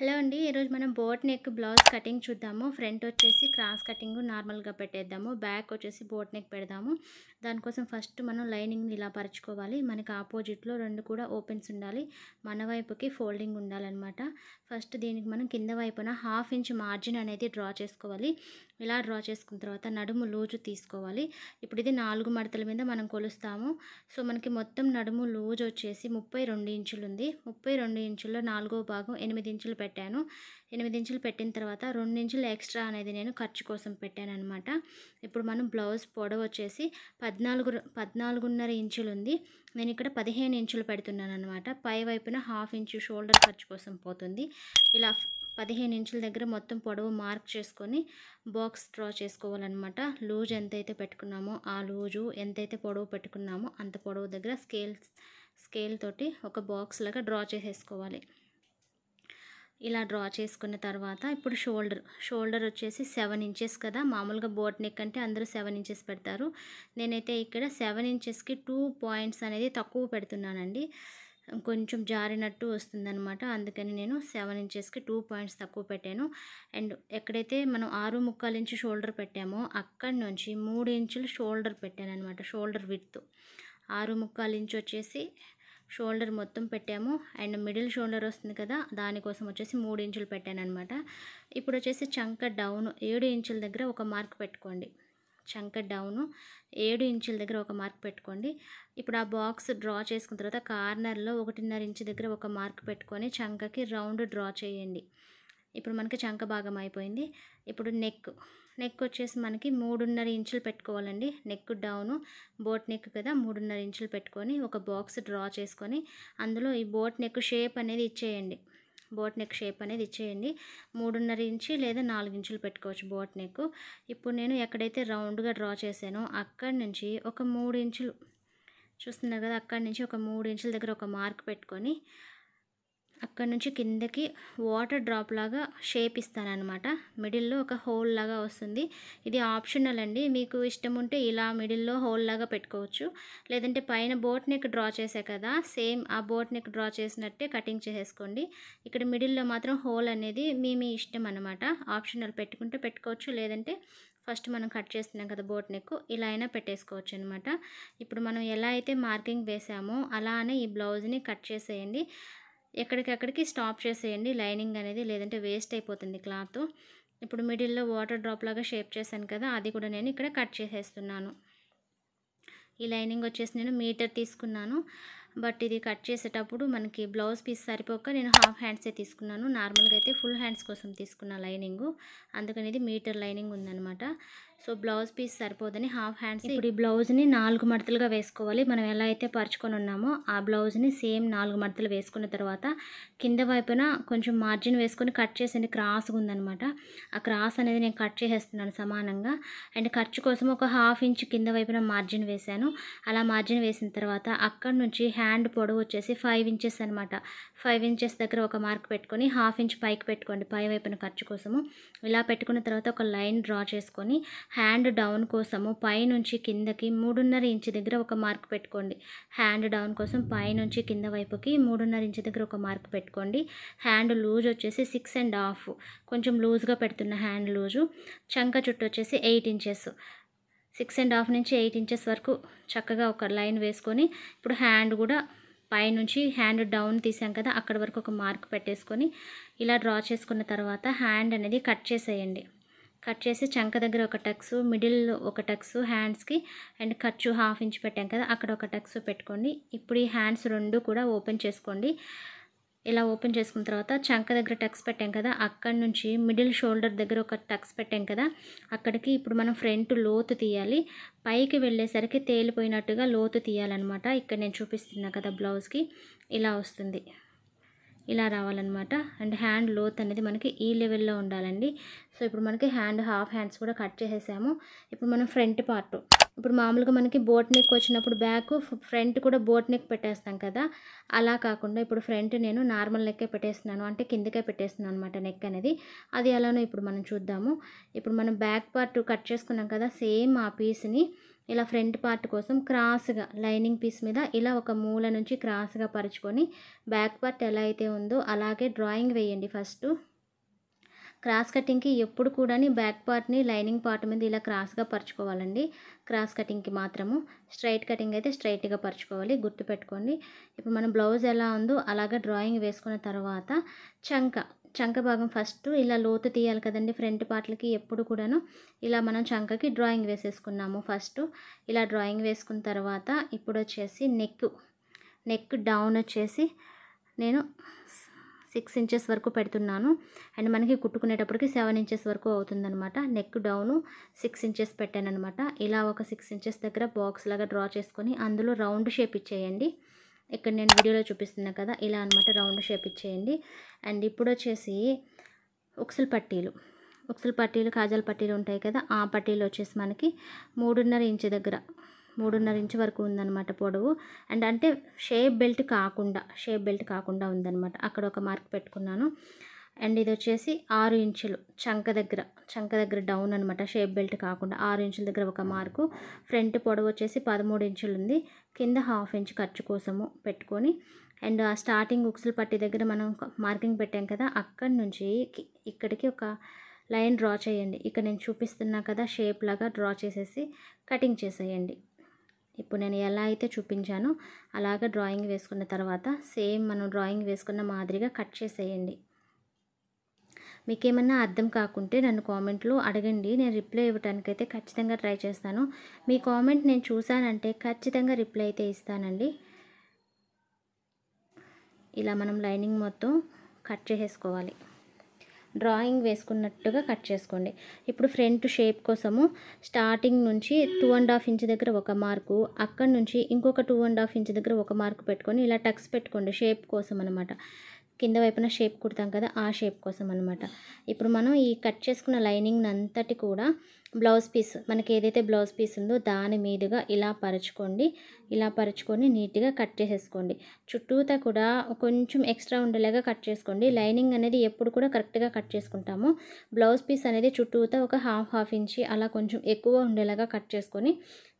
hello అండి ఈరోజు మనం బోట్ నెక్ బ్లౌజ్ కటింగ్ చూద్దాము ఫ్రంట్ వచ్చేసి క్రాస్ కటింగ్ నార్మల్గా పెట్టేద్దాము బ్యాక్ వచ్చేసి బోట్ నెక్ పెడదాము దానికోసం ఫస్ట్ మనం లైనింగ్ని ఇలా పరుచుకోవాలి మనకి ఆపోజిట్లో రెండు కూడా ఓపెన్స్ ఉండాలి మన వైపుకి ఫోల్డింగ్ ఉండాలన్నమాట ఫస్ట్ దీనికి మనం కింద వైపున హాఫ్ ఇంచ్ మార్జిన్ అనేది డ్రా చేసుకోవాలి ఇలా డ్రా చేసుకున్న తర్వాత నడుము లూజు తీసుకోవాలి ఇప్పుడు ఇది నాలుగు మడతల మీద మనం కొలుస్తాము సో మనకి మొత్తం నడుము లూజ్ వచ్చేసి ముప్పై ఇంచులు ఉంది ముప్పై ఇంచుల్లో నాలుగో భాగం ఎనిమిది ఇంచులు పెట్టాను ఎనిమిది ఇంచులు పెట్టిన తర్వాత రెండు ఇంచులు ఎక్స్ట్రా అనేది నేను ఖర్చు కోసం పెట్టాను అనమాట ఇప్పుడు మనం బ్లౌజ్ పొడవు వచ్చేసి పద్నాలుగు పద్నాలుగున్నర ఇంచులు ఉంది నేను ఇక్కడ పదిహేను ఇంచులు పెడుతున్నాను అనమాట పై వైపున హాఫ్ ఇంచు షోల్డర్ ఖర్చు కోసం పోతుంది ఇలా పదిహేను ఇంచుల దగ్గర మొత్తం పొడవు మార్క్ చేసుకొని బాక్స్ డ్రా చేసుకోవాలన్నమాట లూజ్ ఎంతైతే పెట్టుకున్నామో ఆ లూజు ఎంతైతే పొడవు పెట్టుకున్నామో అంత పొడవు దగ్గర స్కేల్ స్కేల్ తోటి ఒక బాక్స్ లాగా డ్రా చేసేసుకోవాలి ఇలా డ్రా చేసుకున్న తర్వాత ఇప్పుడు షోల్డర్ షోల్డర్ వచ్చేసి సెవెన్ ఇంచెస్ కదా మామూలుగా బోట్ నెక్ అంటే అందరూ సెవెన్ ఇంచెస్ పెడతారు నేనైతే ఇక్కడ సెవెన్ ఇంచెస్కి టూ పాయింట్స్ అనేది తక్కువ పెడుతున్నానండి కొంచెం జారినట్టు వస్తుందనమాట అందుకని నేను సెవెన్ ఇంచెస్కి టూ పాయింట్స్ తక్కువ పెట్టాను అండ్ ఎక్కడైతే మనం ఆరు ముక్కాలు ఇంచు షోల్డర్ పెట్టామో అక్కడి నుంచి మూడు ఇంచులు షోల్డర్ పెట్టాను అనమాట షోల్డర్ విత్ ఆరు ముక్కాలు ఇంచు వచ్చేసి షోల్డర్ మొత్తం పెట్టాము అండ్ మిడిల్ షోల్డర్ వస్తుంది కదా దానికోసం వచ్చేసి మూడు ఇంచులు పెట్టాను అనమాట ఇప్పుడు వచ్చేసి చంక డౌన్ ఏడు ఇంచుల దగ్గర ఒక మార్క్ పెట్టుకోండి చంక డౌను ఏడు ఇంచుల దగ్గర ఒక మార్క్ పెట్టుకోండి ఇప్పుడు ఆ బాక్స్ డ్రా చేసుకున్న తర్వాత కార్నర్లో ఒకటిన్నర ఇంచు దగ్గర ఒక మార్క్ పెట్టుకొని చంకకి రౌండ్ డ్రా చేయండి ఇప్పుడు మనకి చంక భాగం అయిపోయింది ఇప్పుడు నెక్ నెక్ వచ్చేసి మనకి మూడున్నర ఇంచులు పెట్టుకోవాలండి నెక్ డౌను బోట్ నెక్ కదా మూడున్నర ఇంచులు పెట్టుకొని ఒక బాక్స్ డ్రా చేసుకొని అందులో ఈ బోట్ నెక్ షేప్ అనేది ఇచ్చేయండి బోట్ నెక్ షేప్ అనేది ఇచ్చేయండి మూడున్నర ఇంచి లేదా నాలుగు ఇంచులు పెట్టుకోవచ్చు బోట్ నెక్ ఇప్పుడు నేను ఎక్కడైతే రౌండ్గా డ్రా చేశానో అక్కడి నుంచి ఒక మూడు ఇంచులు చూస్తున్నారు కదా అక్కడి నుంచి ఒక మూడు ఇంచుల దగ్గర ఒక మార్క్ పెట్టుకొని అక్కడ నుంచి కిందకి వాటర్ డ్రాప్ లాగా షేప్ ఇస్తాను అనమాట మిడిల్లో ఒక హోల్ లాగా వస్తుంది ఇది ఆప్షనల్ అండి మీకు ఇష్టం ఉంటే ఇలా మిడిల్లో హోల్ లాగా పెట్టుకోవచ్చు లేదంటే పైన బోట్ నెక్ డ్రా చేసే కదా సేమ్ ఆ బోట్ నెక్ డ్రా చేసినట్టే కటింగ్ చేసేసుకోండి ఇక్కడ మిడిల్లో మాత్రం హోల్ అనేది మీ మీ ఇష్టం అనమాట ఆప్షనల్ పెట్టుకుంటే పెట్టుకోవచ్చు లేదంటే ఫస్ట్ మనం కట్ చేస్తున్నాం కదా బోట్ నెక్ ఇలా అయినా పెట్టేసుకోవచ్చు అనమాట ఇప్పుడు మనం ఎలా అయితే మార్కింగ్ వేసామో అలానే ఈ బ్లౌజ్ని కట్ చేసేయండి ఎక్కడికక్కడికి స్టాప్ చేసేయండి లైనింగ్ అనేది లేదంటే వేస్ట్ అయిపోతుంది క్లాత్ ఇప్పుడు మిడిల్లో వాటర్ డ్రాప్ లాగా షేప్ చేశాను కదా అది కూడా నేను ఇక్కడ కట్ చేసేస్తున్నాను ఈ లైనింగ్ వచ్చేసి నేను మీటర్ తీసుకున్నాను బట్ ఇది కట్ చేసేటప్పుడు మనకి బ్లౌజ్ పీస్ సరిపోక నేను హాఫ్ హ్యాండ్సే తీసుకున్నాను నార్మల్గా అయితే ఫుల్ హ్యాండ్స్ కోసం తీసుకున్న లైనింగు అందుకని ఇది మీటర్ లైనింగ్ ఉందనమాట సో బ్లౌజ్ పీస్ సరిపోదని హాఫ్ హ్యాండ్స్ ఇప్పుడు ఈ బ్లౌజ్ని నాలుగు మడతలుగా వేసుకోవాలి మనం ఎలా అయితే పరుచుకొని ఉన్నామో ఆ బ్లౌజ్ని సేమ్ నాలుగు మడతలు వేసుకున్న తర్వాత కింద వైపున కొంచెం మార్జిన్ వేసుకొని కట్ చేసేది క్రాస్గా ఉందనమాట ఆ క్రాస్ అనేది నేను కట్ చేసేస్తున్నాను సమానంగా అండ్ ఖర్చు కోసం ఒక హాఫ్ ఇంచ్ కింద వైపున మార్జిన్ వేశాను అలా మార్జిన్ వేసిన తర్వాత అక్కడ నుంచి హ్యాండ్ పొడవు వచ్చేసి ఫైవ్ ఇంచెస్ అనమాట ఫైవ్ ఇంచెస్ దగ్గర ఒక మార్క్ పెట్టుకొని హాఫ్ ఇంచ్ పైకి పెట్టుకోండి పై వైపున ఖర్చు కోసము ఇలా పెట్టుకున్న తర్వాత ఒక లైన్ డ్రా చేసుకొని హ్యాండ్ డౌన్ కోసము పైనుంచి కిందకి మూడున్నర ఇంచు దగ్గర ఒక మార్క్ పెట్టుకోండి హ్యాండ్ డౌన్ కోసం పైనుంచి కింద వైపుకి మూడున్నర ఇంచు దగ్గర ఒక మార్క్ పెట్టుకోండి హ్యాండ్ లూజ్ వచ్చేసి సిక్స్ అండ్ హాఫ్ కొంచెం లూజ్గా పెడుతున్న హ్యాండ్ లూజు చంక చుట్టూ వచ్చేసి eight inches six and half నుంచి ఎయిట్ ఇంచెస్ వరకు చక్కగా ఒక లైన్ వేసుకొని ఇప్పుడు హ్యాండ్ కూడా పైనుంచి హ్యాండ్ డౌన్ తీసాం కదా అక్కడ వరకు ఒక మార్క్ పెట్టేసుకొని ఇలా డ్రా చేసుకున్న తర్వాత హ్యాండ్ అనేది కట్ చేసేయండి కట్ చేసి చంక దగ్గర ఒక టక్స్ మిడిల్ ఒక టక్స్ హ్యాండ్స్కి అండ్ ఖర్చు హాఫ్ ఇంచ్ పెట్టాం కదా అక్కడ ఒక టక్స్ పెట్టుకోండి ఇప్పుడు ఈ హ్యాండ్స్ రెండు కూడా ఓపెన్ చేసుకోండి ఇలా ఓపెన్ చేసుకున్న తర్వాత చంక దగ్గర టక్స్ పెట్టాం కదా అక్కడ నుంచి మిడిల్ షోల్డర్ దగ్గర ఒక టక్స్ పెట్టాం కదా అక్కడికి ఇప్పుడు మనం ఫ్రంట్ లోతు తీయాలి పైకి వెళ్ళేసరికి తేలిపోయినట్టుగా లోతు తీయాలన్నమాట ఇక్కడ నేను చూపిస్తున్నా కదా బ్లౌజ్కి ఇలా వస్తుంది ఇలా రావాలన్నమాట అండ్ హ్యాండ్ లోత్ అనేది మనకి ఈ లెవెల్లో ఉండాలండి సో ఇప్పుడు మనకి హ్యాండ్ హాఫ్ హ్యాండ్స్ కూడా కట్ చేసేసాము ఇప్పుడు మనం ఫ్రంట్ పార్ట్ ఇప్పుడు మామూలుగా మనకి బోట్ నెక్ వచ్చినప్పుడు బ్యాక్ ఫ్రంట్ కూడా బోట్ నెక్ పెట్టేస్తాం కదా అలా కాకుండా ఇప్పుడు ఫ్రంట్ నేను నార్మల్ నెక్కే పెట్టేస్తున్నాను అంటే కిందకే పెట్టేస్తున్నాను అనమాట నెక్ అనేది అది ఎలానో ఇప్పుడు మనం చూద్దాము ఇప్పుడు మనం బ్యాక్ పార్ట్ కట్ చేసుకున్నాం కదా సేమ్ ఆ పీస్ని ఇలా ఫ్రంట్ పార్ట్ కోసం క్రాస్గా లైనింగ్ పీస్ మీద ఇలా ఒక మూల నుంచి క్రాస్గా పరుచుకొని బ్యాక్ పార్ట్ ఎలా అయితే ఉందో అలాగే డ్రాయింగ్ వేయండి ఫస్ట్ క్రాస్ కటింగ్కి ఎప్పుడు కూడా బ్యాక్ పార్ట్ని లైనింగ్ పార్ట్ మీద ఇలా క్రాస్గా పరుచుకోవాలండి క్రాస్ కటింగ్కి మాత్రము స్ట్రైట్ కటింగ్ అయితే స్ట్రైట్గా పరుచుకోవాలి గుర్తుపెట్టుకోండి ఇప్పుడు మన బ్లౌజ్ ఎలా ఉందో అలాగే డ్రాయింగ్ వేసుకున్న తర్వాత చంక చంక భాగం ఫస్ట్ ఇలా లోతు తీయాలి కదండి ఫ్రంట్ పార్ట్లకి ఎప్పుడు కూడాను ఇలా మనం చంకకి డ్రాయింగ్ వేసేసుకున్నాము ఫస్ట్ ఇలా డ్రాయింగ్ వేసుకున్న తర్వాత ఇప్పుడు వచ్చేసి నెక్ నెక్ డౌన్ వచ్చేసి నేను సిక్స్ ఇంచెస్ వరకు పెడుతున్నాను అండ్ మనకి కుట్టుకునేటప్పటికి సెవెన్ ఇంచెస్ వరకు అవుతుందనమాట నెక్ డౌను సిక్స్ ఇంచెస్ అనమాట ఇలా ఒక సిక్స్ ఇంచెస్ దగ్గర బాక్స్ లాగా డ్రా చేసుకొని అందులో రౌండ్ షేప్ ఇచ్చేయండి ఇక్కడ నేను వీడియోలో చూపిస్తున్నా కదా ఇలా అనమాట రౌండ్ షేప్ ఇచ్చేయండి అండ్ ఇప్పుడు వచ్చేసి ఉక్సల్ పట్టీలు ఉక్సల్ పట్టీలు కాజల్ పట్టీలు ఉంటాయి కదా ఆ పట్టీలు వచ్చేసి మనకి మూడున్నర ఇంచు దగ్గర మూడున్నర ఇంచు వరకు ఉందన్నమాట పొడవు అండ్ అంటే షేప్ బెల్ట్ కాకుండా షేప్ బెల్ట్ కాకుండా ఉందన్నమాట అక్కడ ఒక మార్క్ పెట్టుకున్నాను అండ్ ఇది వచ్చేసి ఆరు ఇంచులు చంక దగ్గర చంక దగ్గర డౌన్ అనమాట షేప్ బెల్ట్ కాకుండా ఆరు ఇంచుల దగ్గర ఒక మార్కు ఫ్రంట్ పొడవు వచ్చేసి పదమూడు ఇంచులు ఉంది కింద హాఫ్ ఇంచ్ ఖర్చు కోసము పెట్టుకొని అండ్ ఆ స్టార్టింగ్ ఉక్సులు పట్టి దగ్గర మనం మార్కింగ్ పెట్టాం కదా అక్కడి నుంచి ఇక్కడికి ఒక లైన్ డ్రా చేయండి ఇక్కడ నేను చూపిస్తున్నా కదా షేప్ లాగా డ్రా చేసేసి కటింగ్ చేసేయండి ఇప్పుడు నేను ఎలా అయితే చూపించానో అలాగ డ్రాయింగ్ వేసుకున్న తర్వాత సేమ్ మనం డ్రాయింగ్ వేసుకున్న మాదిరిగా కట్ చేసేయండి మీకేమన్నా అర్థం కాకుంటే నన్ను కామెంట్లో అడగండి నేను రిప్లై అయితే ఖచ్చితంగా ట్రై చేస్తాను మీ కామెంట్ నేను చూశానంటే ఖచ్చితంగా రిప్లై అయితే ఇస్తానండి ఇలా మనం లైనింగ్ మొత్తం కట్ చేసేసుకోవాలి డ్రాయింగ్ వేసుకున్నట్టుగా కట్ చేసుకోండి ఇప్పుడు ఫ్రంట్ షేప్ కోసము స్టార్టింగ్ నుంచి టూ అండ్ హాఫ్ ఇంచ్ దగ్గర ఒక మార్కు అక్కడ నుంచి ఇంకొక టూ అండ్ హాఫ్ ఇంచ్ దగ్గర ఒక మార్కు పెట్టుకొని ఇలా టక్స్ పెట్టుకోండి షేప్ కోసం అనమాట కింద వైపున షేప్ కుడతాం కదా ఆ షేప్ కోసం అనమాట ఇప్పుడు మనం ఈ కట్ చేసుకున్న లైనింగ్ అంతటి కూడా బ్లౌజ్ పీస్ మనకి ఏదైతే బ్లౌజ్ పీస్ ఉందో దాని మీదుగా ఇలా పరచుకోండి ఇలా పరచుకొని నీట్గా కట్ చేసేసుకోండి చుట్టూతా కూడా కొంచెం ఎక్స్ట్రా ఉండేలాగా కట్ చేసుకోండి లైనింగ్ అనేది ఎప్పుడు కూడా కరెక్ట్గా కట్ చేసుకుంటాము బ్లౌజ్ పీస్ అనేది చుట్టూతా ఒక హాఫ్ హాఫ్ ఇంచి అలా కొంచెం ఎక్కువ ఉండేలాగా కట్ చేసుకొని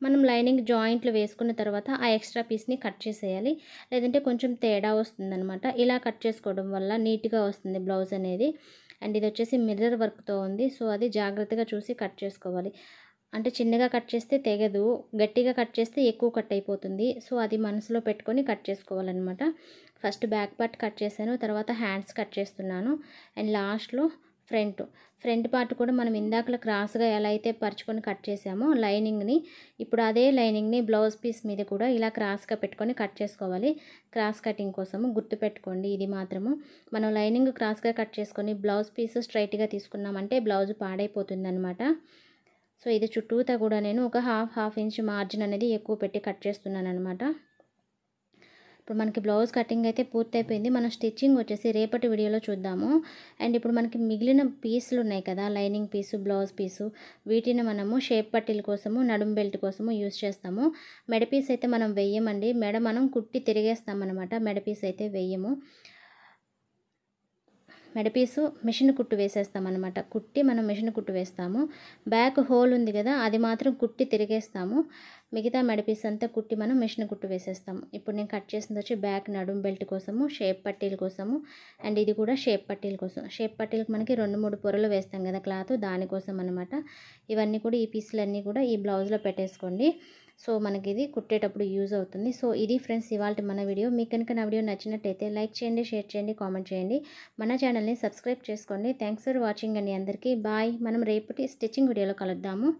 మనం లైనింగ్ జాయింట్లు వేసుకున్న తర్వాత ఆ ఎక్స్ట్రా పీస్ని కట్ చేసేయాలి లేదంటే కొంచెం తేడా వస్తుందనమాట ఇలా కట్ చేసుకోవడం వల్ల నీట్గా వస్తుంది బ్లౌజ్ అనేది అండ్ ఇది వచ్చేసి మిర్రర్ వర్క్తో ఉంది సో అది జాగ్రత్తగా చూసి కట్ చేసుకోవాలి అంటే చిన్నగా కట్ చేస్తే తెగదు గట్టిగా కట్ చేస్తే ఎక్కువ కట్ అయిపోతుంది సో అది మనసులో పెట్టుకొని కట్ చేసుకోవాలన్నమాట ఫస్ట్ బ్యాక్ పార్ట్ కట్ చేశాను తర్వాత హ్యాండ్స్ కట్ చేస్తున్నాను అండ్ లాస్ట్లో ఫ్రంట్ ఫ్రంట్ పార్ట్ కూడా మనం ఇందాకలో క్రాస్గా ఎలా అయితే పరుచుకొని కట్ చేసామో లైనింగ్ని ఇప్పుడు అదే లైనింగ్ని బ్లౌజ్ పీస్ మీద కూడా ఇలా క్రాస్గా పెట్టుకొని కట్ చేసుకోవాలి క్రాస్ కటింగ్ కోసము గుర్తుపెట్టుకోండి ఇది మాత్రము మనం లైనింగ్ క్రాస్గా కట్ చేసుకొని బ్లౌజ్ పీస్ స్ట్రైట్గా తీసుకున్నామంటే బ్లౌజ్ పాడైపోతుందనమాట సో ఇది చుట్టూతా కూడా నేను ఒక హాఫ్ హాఫ్ ఇంచ్ మార్జిన్ అనేది ఎక్కువ పెట్టి కట్ చేస్తున్నాను అనమాట ఇప్పుడు మనకి బ్లౌజ్ కటింగ్ అయితే పూర్తయిపోయింది మనం స్టిచ్చింగ్ వచ్చేసి రేపటి వీడియోలో చూద్దాము అండ్ ఇప్పుడు మనకి మిగిలిన పీసులు ఉన్నాయి కదా లైనింగ్ పీసు బ్లౌజ్ పీసు వీటిని మనము షేప్ పట్టీల కోసము నడుము బెల్ట్ కోసము యూస్ చేస్తాము మెడ పీస్ అయితే మనం వెయ్యమండి మెడ మనం కుట్టి తిరిగేస్తామన్నమాట మెడ పీస్ అయితే వెయ్యము మెడపీసు మిషన్ కుట్టు వేసేస్తాం అనమాట కుట్టి మనం మిషన్ కుట్టు వేస్తాము బ్యాక్ హోల్ ఉంది కదా అది మాత్రం కుట్టి తిరిగేస్తాము మిగతా మెడపీస్ అంతా కుట్టి మనం మిషన్ కుట్టు వేసేస్తాము ఇప్పుడు నేను కట్ చేసింది వచ్చి బ్యాక్ నడుం బెల్ట్ కోసము షేప్ పట్టీల కోసము అండ్ ఇది కూడా షేప్ పట్టీల కోసం షేప్ పట్టీలకు మనకి రెండు మూడు పొరలు వేస్తాం కదా క్లాత్ దానికోసం అనమాట ఇవన్నీ కూడా ఈ పీసులన్నీ కూడా ఈ బ్లౌజ్లో పెట్టేసుకోండి సో మనకి ఇది కుట్టేటప్పుడు యూజ్ అవుతుంది సో ఇది ఫ్రెండ్స్ ఇవాళ మన వీడియో మీకు కనుక నా వీడియో నచ్చినట్టయితే లైక్ చేయండి షేర్ చేయండి కామెంట్ చేయండి మన ఛానల్ని సబ్స్క్రైబ్ చేసుకోండి థ్యాంక్స్ ఫర్ వాచింగ్ అండి అందరికీ బాయ్ మనం రేపటి స్టిచ్చింగ్ వీడియోలో కలుద్దాము